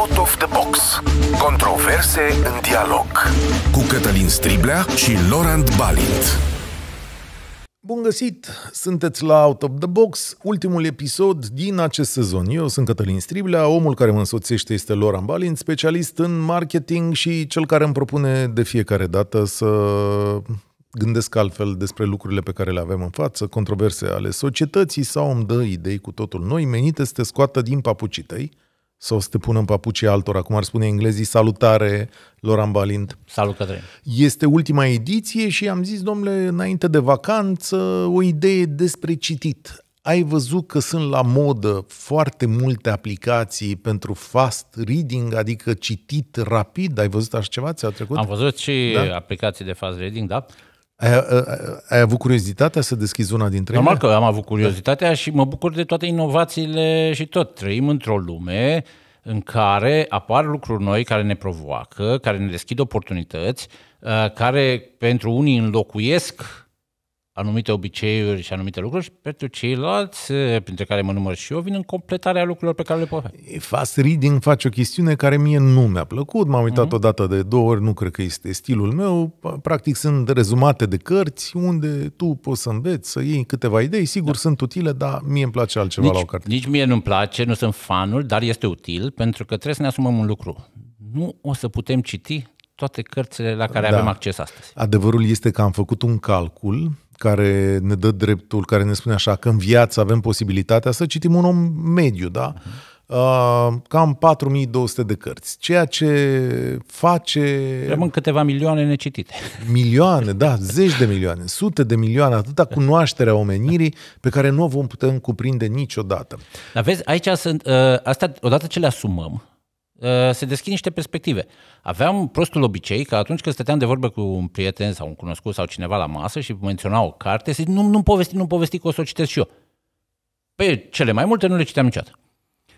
Out of the Box. Controverse în dialog. Cu Cătălin Striblea și Laurent Balint. Bun găsit! Sunteți la Out of the Box, ultimul episod din acest sezon. Eu sunt Cătălin Striblea, omul care mă însoțește este Loran Balint, specialist în marketing și cel care îmi propune de fiecare dată să gândesc altfel despre lucrurile pe care le avem în față, controverse ale societății sau îmi dă idei cu totul noi menite să te scoată din papucii tăi – să te pună în papucii altora, cum ar spune englezii, salutare, Loran Balint. Salut, Cătălin. Este ultima ediție și am zis, domnule, înainte de vacanță, o idee despre citit. Ai văzut că sunt la modă foarte multe aplicații pentru fast reading, adică citit rapid? Ai văzut așa ceva? Ți-a trecut? Am văzut și da? aplicații de fast reading, da. Ai, ai avut curiozitatea să deschizi una dintre Normal ele? Normal că am avut curiozitatea și mă bucur de toate inovațiile și tot. Trăim într-o lume în care apar lucruri noi care ne provoacă, care ne deschid oportunități, care pentru unii înlocuiesc anumite obiceiuri și anumite lucruri și pentru ceilalți, eh, printre care mă număr și eu, vin în completarea lucrurilor pe care le pot face. Fast reading face o chestiune care mie nu mi-a plăcut, m-am uitat mm-hmm. odată de două ori, nu cred că este stilul meu, practic sunt rezumate de cărți unde tu poți să înveți, să iei câteva idei, sigur da. sunt utile, dar mie îmi place altceva nici, la o carte. Nici mie nu-mi place, nu sunt fanul, dar este util pentru că trebuie să ne asumăm un lucru. Nu o să putem citi toate cărțile la care da. avem acces astăzi. Adevărul este că am făcut un calcul care ne dă dreptul, care ne spune așa, că în viață avem posibilitatea să citim un om mediu, da? Uh-huh. Uh, cam 4200 de cărți, ceea ce face... Rămân câteva milioane necitite. Milioane, da, zeci de milioane, sute de milioane, atâta da. cunoașterea omenirii pe care nu o vom putea cuprinde niciodată. Dar vezi, aici sunt, uh, astea, odată ce le asumăm, Uh, se deschid niște perspective. Aveam prostul obicei că atunci când stăteam de vorbă cu un prieten sau un cunoscut sau cineva la masă și menționa o carte, se zic, nu, nu povesti, nu povesti că o să o citesc și eu. Pe cele mai multe nu le citeam niciodată.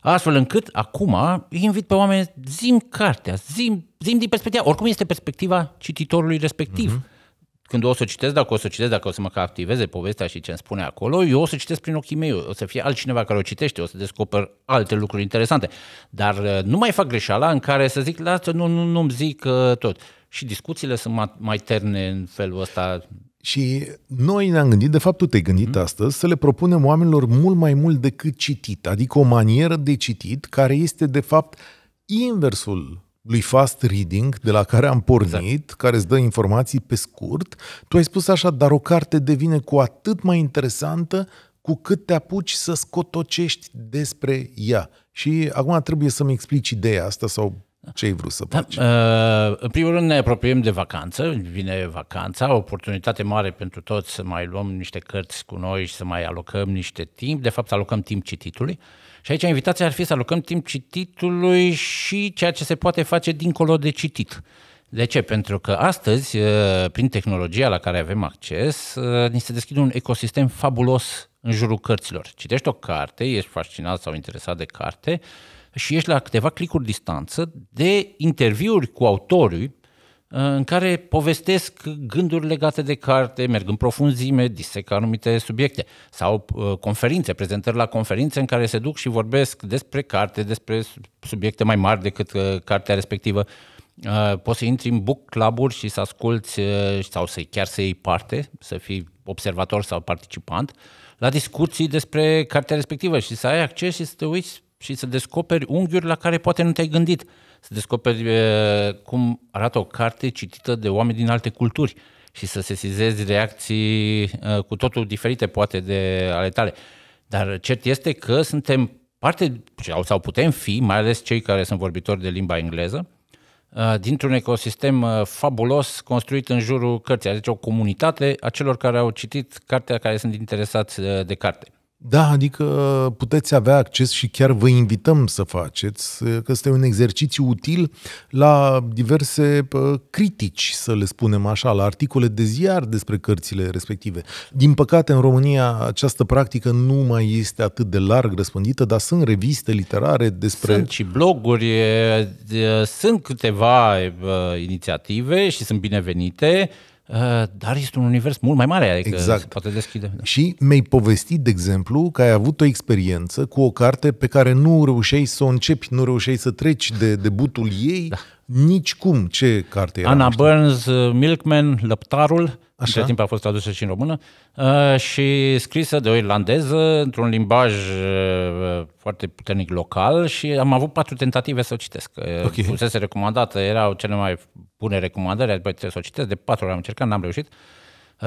Astfel încât, acum, îi invit pe oameni, zim cartea, zim, zim din perspectiva, oricum este perspectiva cititorului respectiv. Uh-huh când o să o citesc, dacă o să o citesc, dacă o să mă captiveze povestea și ce îmi spune acolo, eu o să citesc prin ochii mei, o să fie altcineva care o citește, o să descoper alte lucruri interesante. Dar uh, nu mai fac greșeala în care să zic, lasă, nu, nu, nu-mi zic uh, tot. Și discuțiile sunt mai terne în felul ăsta. Și noi ne-am gândit, de fapt tu te-ai gândit mm. astăzi, să le propunem oamenilor mult mai mult decât citit, adică o manieră de citit care este de fapt inversul lui Fast Reading, de la care am pornit, exact. care îți dă informații pe scurt. Tu ai spus așa, dar o carte devine cu atât mai interesantă cu cât te apuci să scotocești despre ea. Și acum trebuie să-mi explici ideea asta sau ce ai vrut să da, faci? Da, în primul rând ne apropiem de vacanță, vine vacanța, o oportunitate mare pentru toți să mai luăm niște cărți cu noi și să mai alocăm niște timp. De fapt, alocăm timp cititului. Și aici invitația ar fi să alocăm timp cititului și ceea ce se poate face dincolo de citit. De ce? Pentru că astăzi, uh, prin tehnologia la care avem acces, uh, ni se deschide un ecosistem fabulos în jurul cărților. Citești o carte, ești fascinat sau interesat de carte și ești la câteva clicuri distanță de interviuri cu autorii Uh, în care povestesc gânduri legate de carte, merg în profunzime, disec anumite subiecte sau uh, conferințe, prezentări la conferințe în care se duc și vorbesc despre carte, despre subiecte mai mari decât uh, cartea respectivă. Poți să intri în book club și să asculți sau să chiar să iei parte, să fii observator sau participant la discuții despre cartea respectivă și să ai acces și să te uiți și să descoperi unghiuri la care poate nu te-ai gândit să descoperi cum arată o carte citită de oameni din alte culturi și să sesizezi reacții cu totul diferite, poate, de ale tale. Dar cert este că suntem parte, sau putem fi, mai ales cei care sunt vorbitori de limba engleză, dintr-un ecosistem fabulos construit în jurul cărții, adică o comunitate a celor care au citit cartea, care sunt interesați de carte. Da, adică puteți avea acces și chiar vă invităm să faceți, că este un exercițiu util la diverse critici, să le spunem așa, la articole de ziar despre cărțile respective. Din păcate, în România această practică nu mai este atât de larg răspândită, dar sunt reviste literare despre... Sunt și bloguri, sunt câteva inițiative și sunt binevenite, Eh, dar este un univers mult mai mare, adică exact. se poate deschide. Da. Și mi-ai povestit, de exemplu, că ai avut o experiență cu o carte pe care nu reușeai să o începi, nu reușeai să treci de debutul ei da. cum? Ce carte era? Ana Burns, Milkman, Lăptarul. Așa. Între timp a fost tradusă și în română uh, și scrisă de o irlandeză într-un limbaj uh, foarte puternic local și am avut patru tentative să o citesc. Uh, okay. Fusese recomandată, erau cele mai bune recomandări, apoi trebuie să o citesc, de patru ori am încercat, n-am reușit.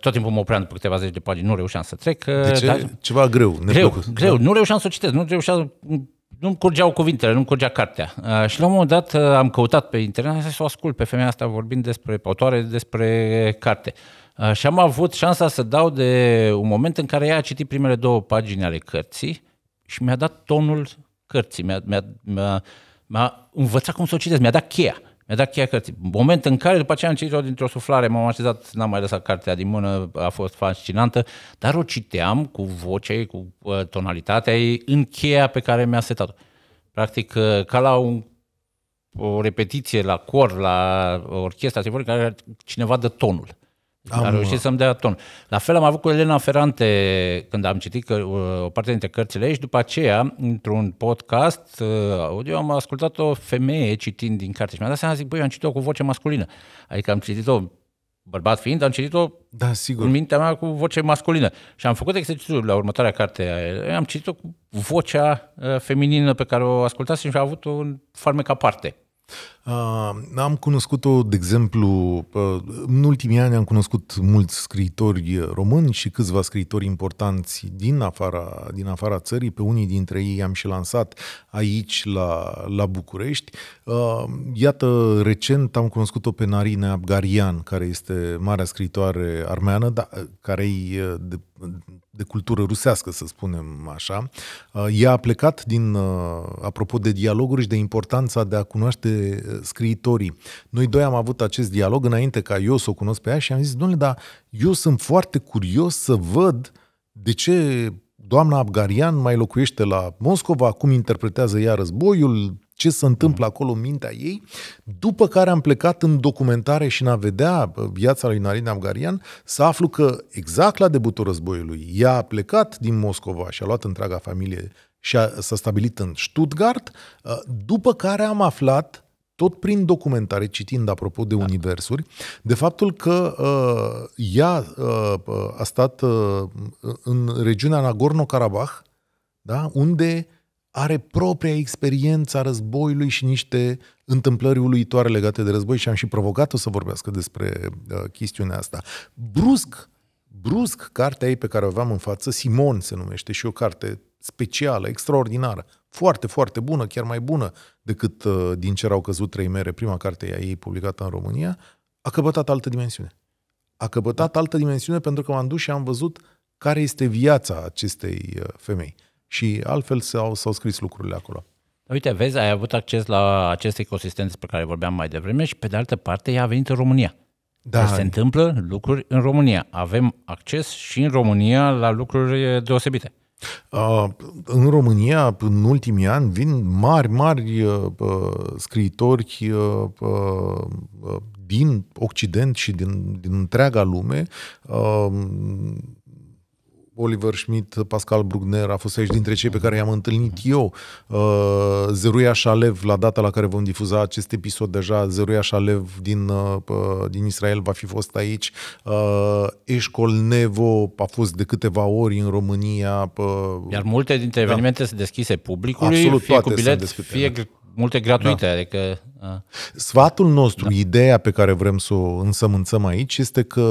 Tot timpul mă opream după câteva zeci de pagini, nu reușeam să trec. De deci, ce? Dar... Ceva greu. Greu, plăcut, greu. Da? Nu reușeam să o citesc, nu reușeam nu curgeau cuvintele, nu curgea cartea. și la un moment dat am căutat pe internet să o ascult pe femeia asta vorbind despre autoare, despre carte. Uh, și am avut șansa să dau de un moment în care ea a citit primele două pagini ale cărții și mi-a dat tonul cărții, mi-a, mi-a, mi-a, mi-a învățat cum să o citesc, mi-a dat cheia. Mi-a dat cheia cărții. Moment în care, după aceea, am citit-o dintr-o suflare, m-am așezat, n-am mai lăsat cartea din mână, a fost fascinantă, dar o citeam cu vocea ei, cu uh, tonalitatea ei, în cheia pe care mi-a setat-o. Practic, uh, ca la un, o repetiție la cor, la orchestra care cineva dă tonul. Am... A reușit să-mi dea ton. La fel am avut cu Elena Ferrante când am citit că, o parte dintre cărțile ei și după aceea, într-un podcast uh, audio, am ascultat o femeie citind din carte și mi-a dat seama, zic, băi, am citit-o cu voce masculină. Adică am citit-o bărbat fiind, am citit-o da, sigur. în mintea mea cu voce masculină. Și am făcut exercițiul la următoarea carte. Am citit-o cu vocea uh, feminină pe care o ascultasem și a avut un farmec aparte. Uh, am cunoscut-o, de exemplu, uh, în ultimii ani am cunoscut mulți scriitori uh, români și câțiva scriitori importanți din afara, din afara țării. Pe unii dintre ei am și lansat aici, la, la București. Iată, recent am cunoscut-o pe Narine Abgarian, care este marea scriitoare armeană, da, care e de de cultură rusească, să spunem așa. Ea a plecat din, apropo de dialoguri și de importanța de a cunoaște scriitorii. Noi doi am avut acest dialog înainte ca eu să o cunosc pe ea și am zis, domnule, dar eu sunt foarte curios să văd de ce doamna Abgarian mai locuiește la Moscova, cum interpretează ea războiul, ce se întâmplă mhm. acolo în mintea ei, după care am plecat în documentare și în a vedea viața lui Narina Abgarian, să aflu că exact la debutul războiului ea a plecat din Moscova și a luat întreaga familie și a, s-a stabilit în Stuttgart, ă, după care am aflat tot prin documentare, citind apropo de da. universuri, de faptul că uh, ea uh, a stat uh, în regiunea Nagorno-Karabakh, da? unde are propria experiență a războiului și niște întâmplări uluitoare legate de război și am și provocat-o să vorbească despre uh, chestiunea asta. Brusc, brusc, cartea ei pe care o aveam în față, Simon se numește și o carte specială, extraordinară, foarte, foarte bună, chiar mai bună decât uh, din ce au căzut trei mere, prima carte a ei publicată în România, a căpătat altă dimensiune. A căpătat da. altă dimensiune pentru că m-am dus și am văzut care este viața acestei uh, femei. Și altfel s-au, s-au scris lucrurile acolo. Uite, vezi, ai avut acces la acest ecosistem despre care vorbeam mai devreme și, pe de altă parte, ea a venit în România. Da. Deci se întâmplă lucruri în România. Avem acces și în România la lucruri uh, deosebite. Uh, în România, în ultimii ani, vin mari, mari uh, uh, scriitori din Occident și din, din întreaga lume Oliver Schmidt, Pascal Brugner a fost aici dintre cei pe care i-am întâlnit eu. Uh, Zeruia Shalev, la data la care vom difuza acest episod deja, Zeruia Shalev din, uh, uh, din Israel va fi fost aici. Eșcol Nevo a fost de câteva ori în România. Iar multe dintre da. evenimente da. sunt deschise publicului, Absolut, fie cu bilet, fie da multe gratuite, da. adică... A... Sfatul nostru, da. ideea pe care vrem să o însămânțăm aici este că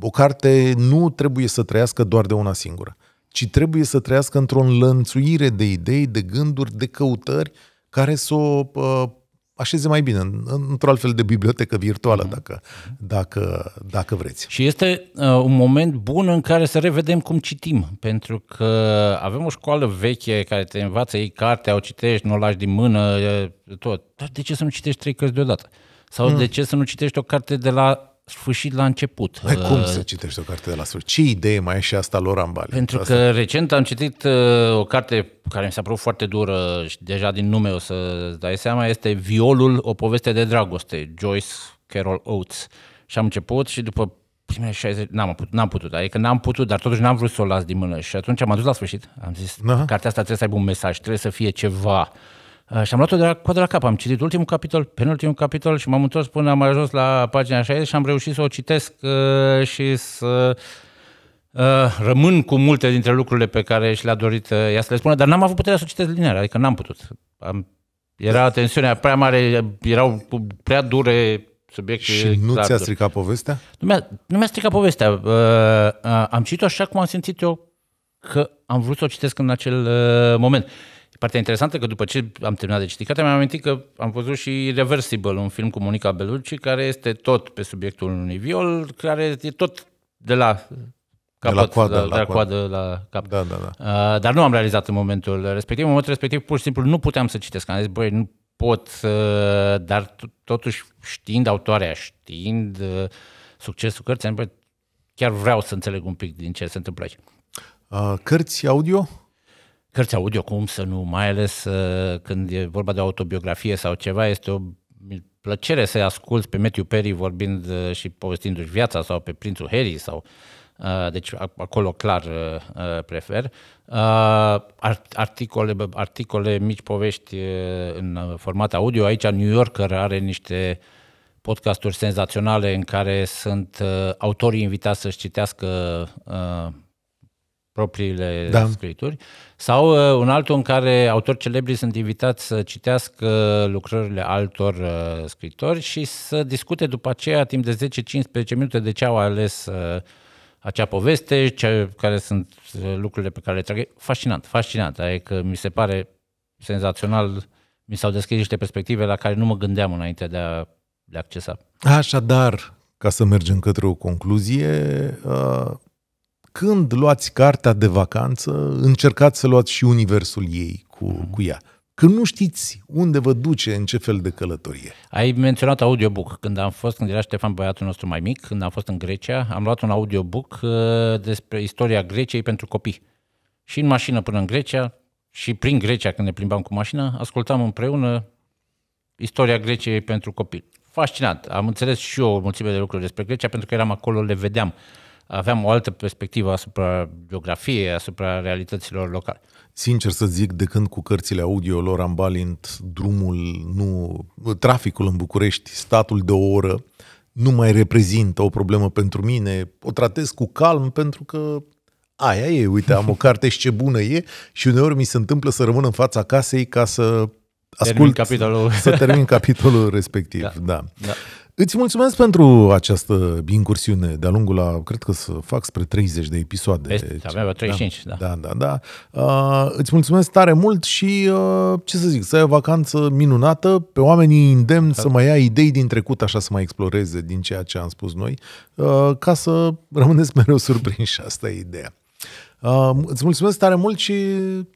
o carte nu trebuie să trăiască doar de una singură, ci trebuie să trăiască într-o înlănțuire de idei, de gânduri, de căutări care să o așeze mai bine, în, într-o altfel de bibliotecă virtuală, mm-hmm. dacă, dacă, dacă vreți. Și este uh, un moment bun în care să revedem cum citim, pentru că avem o școală veche care te învață, ei cartea, o citești, nu o lași din mână, tot. Dar de ce să nu citești trei cărți deodată? Sau mm. de ce să nu citești o carte de la sfârșit la început. Hai, cum uh, să citești o carte de la sfârșit? Ce idee mai e și asta lor ambale? Pentru asta... că recent am citit uh, o carte care mi s-a părut foarte dură și deja din nume o să dai seama, este Violul, o poveste de dragoste, Joyce Carol Oates. Și am început și după primele 60, n-am putut, n-am putut, adică n-am putut, dar totuși n-am vrut să o las din mână și atunci am adus la sfârșit, am zis, Aha. cartea asta trebuie să aibă un mesaj, trebuie să fie ceva Uh, și am luat-o de la, cu de la cap, am citit ultimul capitol, penultimul capitol și m-am întors până am ajuns la pagina 60 și am reușit să o citesc uh, și să uh, rămân cu multe dintre lucrurile pe care și le-a dorit uh, ea să le spună, dar n-am avut puterea să o citesc linear, adică n-am putut. Am, era tensiunea prea mare, erau prea dure subiecte. Și nu ți-a stricat povestea? Nu mi-a, nu mi-a stricat povestea. Uh, uh, am citit-o așa cum am simțit eu că am vrut să o citesc în acel uh, moment. Partea interesantă că după ce am terminat de citit cartea, mi-am amintit că am văzut și Reversible, un film cu Monica Bellucci, care este tot pe subiectul unui viol, care e tot de la capăt, de la coadă, la, la, la, coadă, coadă la cap. Da, da, da. Uh, dar nu am realizat în momentul respectiv. În momentul respectiv, pur și simplu, nu puteam să citesc. Am zis, băi, nu pot, uh, dar totuși știind autoarea, știind uh, succesul cărții, băi, chiar vreau să înțeleg un pic din ce se întâmplă aici. Uh, cărți audio? cărți audio, cum să nu, mai ales uh, când e vorba de autobiografie sau ceva, este o plăcere să-i asculți pe Matthew Perry vorbind uh, și povestindu-și viața sau pe Prințul Harry sau uh, deci acolo clar prefer. Articole, articole mici povești în format audio. Aici New Yorker are niște podcasturi senzaționale în care sunt autorii invitați să-și citească propriile da. scrituri, sau uh, un altul în care autori celebri sunt invitați să citească lucrările altor uh, scritori și să discute după aceea, timp de 10-15 minute, de ce au ales uh, acea poveste, ce, care sunt uh, lucrurile pe care le trag. Fascinant, fascinant. Adică mi se pare senzațional, mi s-au deschis niște perspective la care nu mă gândeam înainte de a le accesa. Așadar, ca să mergem către o concluzie, uh, când luați cartea de vacanță, încercați să luați și universul ei cu, mhm. cu ea. Când nu știți unde vă duce, în ce fel de călătorie. Ai menționat audiobook. Când am fost, când era Ștefan, băiatul nostru mai mic, când am fost în Grecia, am luat un audiobook uh, despre istoria Greciei pentru copii. Și în mașină până în Grecia, și prin Grecia, când ne plimbam cu mașina, ascultam împreună istoria Greciei pentru copii. Fascinant. Am înțeles și eu o mulțime de lucruri despre Grecia, pentru că eram acolo, le vedeam aveam o altă perspectivă asupra geografiei, asupra realităților locale. Sincer să zic, de când cu cărțile audio lor am balint drumul, nu, traficul în București, statul de o oră, nu mai reprezintă o problemă pentru mine, o tratez cu calm pentru că aia e, uite, am o carte și ce bună e și uneori mi se întâmplă să rămân în fața casei ca să ascult, termin capitolul. să termin capitolul respectiv. Da. da. da. Îți mulțumesc pentru această incursiune de-a lungul la, cred că să fac spre 30 de episoade. Este, avea 35, da. Da, da, da. Uh, îți mulțumesc tare mult și, uh, ce să zic, să ai o vacanță minunată, pe oamenii îndemn să mai ia idei din trecut, așa să mai exploreze din ceea ce am spus noi, uh, ca să rămâneți mereu surprinși, asta e ideea. Uh, îți mulțumesc tare mult și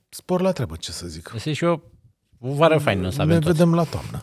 spor la treabă, ce să zic. Este și eu o vară faină să avem Ne toți. vedem la toamnă.